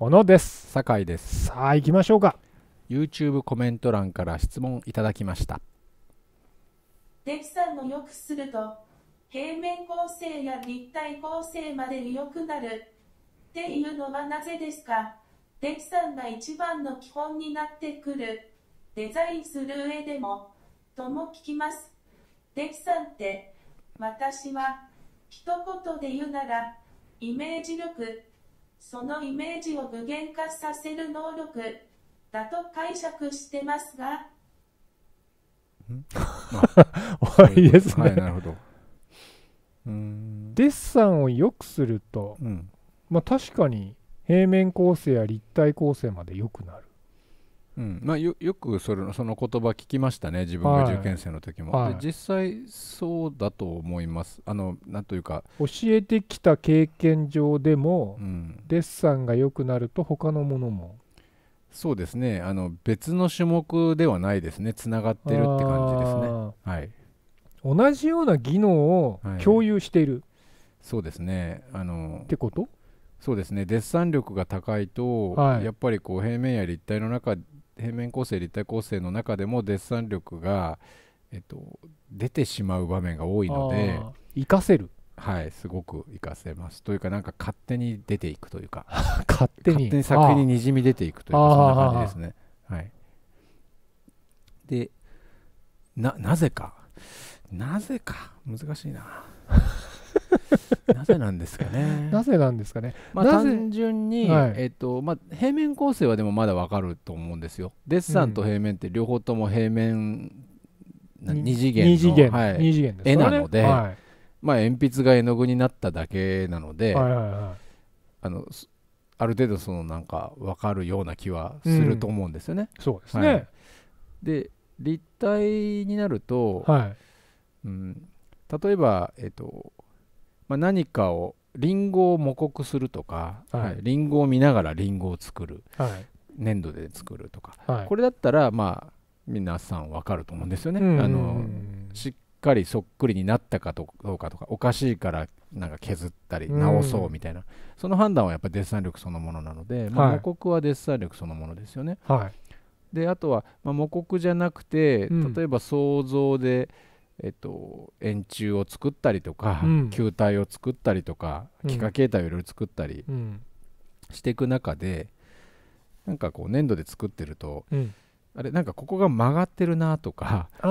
小野です酒井ですさあ行きましょうか YouTube コメント欄から質問いただきましたデキさんのよくすると平面構成や立体構成まで良くなるっていうのはなぜですかデキさんが一番の基本になってくるデザインする上でもとも聞きますデキさんって私は一言で言うならイメージ力そのイメージを具現化させる能力だと解釈してますが終わりですね、はい、なるほどうんデッサンを良くすると、うん、まあ確かに平面構成や立体構成まで良くなるうんまあ、よよくそれその言葉聞きましたね自分が受験生の時も、はい、実際そうだと思いますあのなんというか教えてきた経験上でも、うん、デッサンが良くなると他のものもそうですねあの別の種目ではないですねつながってるって感じですね、はい、同じような技能を共有している、はい、そうですねあのってことそうですねデッサン力が高いと、はい、やっぱりこう平面や立体の中平面構成立体構成の中でもデッサン力が、えっと、出てしまう場面が多いので活かせるはいすごく活かせますというかなんか勝手に出ていくというか 勝手に作品ににじみ出ていくというかそんな感じですねはいでなぜかなぜか難しいな なぜなんですかね。なぜなんですかね。まあ、単純に、はい、えっとまあ、平面構成はでもまだわかると思うんですよ。デッサンと平面って両方とも平面、うん、二次元の二次元、はい、二次元絵なので、はい、まあ、鉛筆が絵の具になっただけなので、はいはいはい、あのある程度そのなんか分かるような気はすると思うんですよね。うん、そうですね、はい、で立体になると、はいうん、例えば、えっとまあ、何かをリンゴを模刻するとか、はい、リンゴを見ながらリンゴを作る、はい、粘土で作るとか、はい、これだったらまあ皆さん分かると思うんですよね。あのしっかりそっくりになったかどうかとかおかしいからなんか削ったり直そうみたいな、その判断はやっぱりデッサン力そのものなので、模刻はデッサン力そのものですよね。であとは、まあ、模刻じゃなくて例えば想像で、えっと、円柱を作ったりとか、うん、球体を作ったりとか、幾何気化形態をいろいろ作ったりしていく中で、うん、なんかこう粘土で作ってると、うん、あれなんかここが曲がってるなとかここ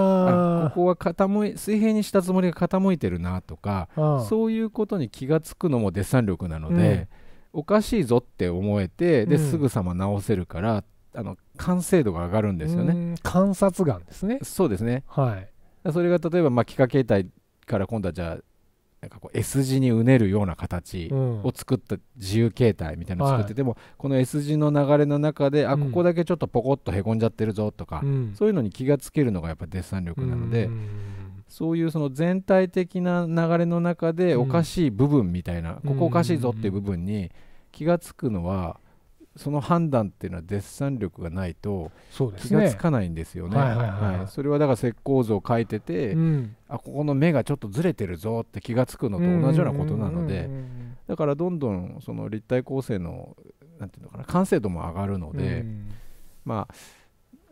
は傾い水平にしたつもりが傾いてるなとかそういうことに気が付くのもデッサン力なので、おかしいぞって思えてですぐさま直せるから、あの完成度が上がるんですよね。観察眼ですねそうですね、はいそれが例えばまあ幾何形態から今度はじゃあなんかこう S 字にうねるような形を作った自由形態みたいなのを作ってても、この S 字の流れの中で、あここだけちょっとポコッとへこんじゃってるぞとか、そういうのに気がつけるのがやっぱデッサン力なので、そういうその全体的な流れの中でおかしい部分みたいな、ここおかしいぞっていう部分に気が付くのはその判断っていうのは絶賛力がないと気がつかないんですよね。それはだから石膏像を描いてて、うん、あここの目がちょっとずれてるぞって気が付くのと同じようなことなのでだからどんどんその立体構成のなんていうのかな完成度も上がるので、うん、まあ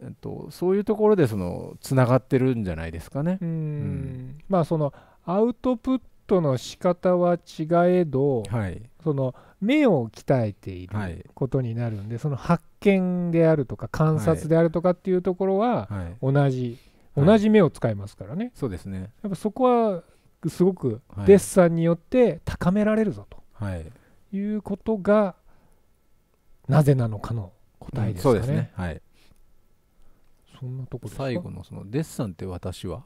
えっと、そういうところでそのつながってるんじゃないですかね。うん、まあそのアウトプットの仕方は違えど、はい、その目を鍛えていることになるんで、はい、その発見であるとか観察であるとかっていうところは同じ、はい、同じ目を使いますからね、そうですねやっぱそこはすごくデッサンによって高められるぞと、い、うことがなぜなのかの答えですかね。うん、そねはいそんなとこ最後のそのデッサンって私は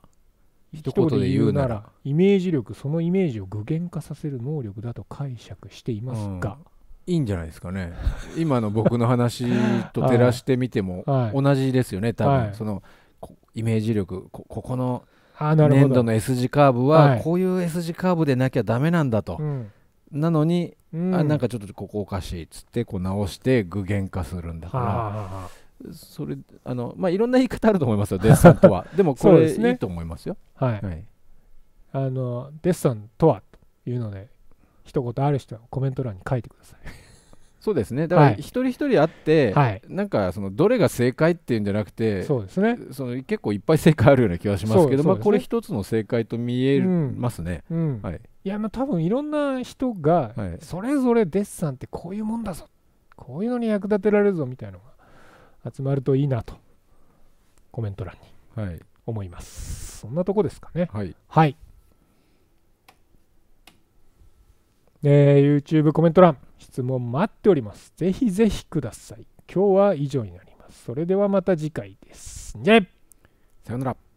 一言で言うならイメージ力そのイメージを具現化させる能力だと解釈していますが、うん、いいんじゃないですかね今の僕の話と照らしてみても 同じですよね、はい、多分、そのイメージ力ここの粘土の S 字カーブはこういう S 字カーブでなきゃダメなんだと、はい、なのに、うん、あなんかちょっとここおかしいっつってこう直して具現化するんだから。ははそれあのまあいろんな言い方あると思いますよデッサンとは でもこれ、ね、いいと思いますよはい、はい、あのデッサンとはというので一言ある人はコメント欄に書いてください そうですねだから一人一人あって、はい、なんかそのどれが正解っていうんじゃなくてそうですねその結構いっぱい正解あるような気がしますけど、ね、まあ、これ一つの正解と見えますね、うんうん、はい、いやまあ多分いろんな人がそれぞれデッサンってこういうもんだぞこういうのに役立てられるぞみたいなのが集まるといいなとコメント欄に、はい、思いますそんなとこですかねはい、はい、えー、YouTube コメント欄質問待っておりますぜひぜひください今日は以上になりますそれではまた次回ですじゃさよなら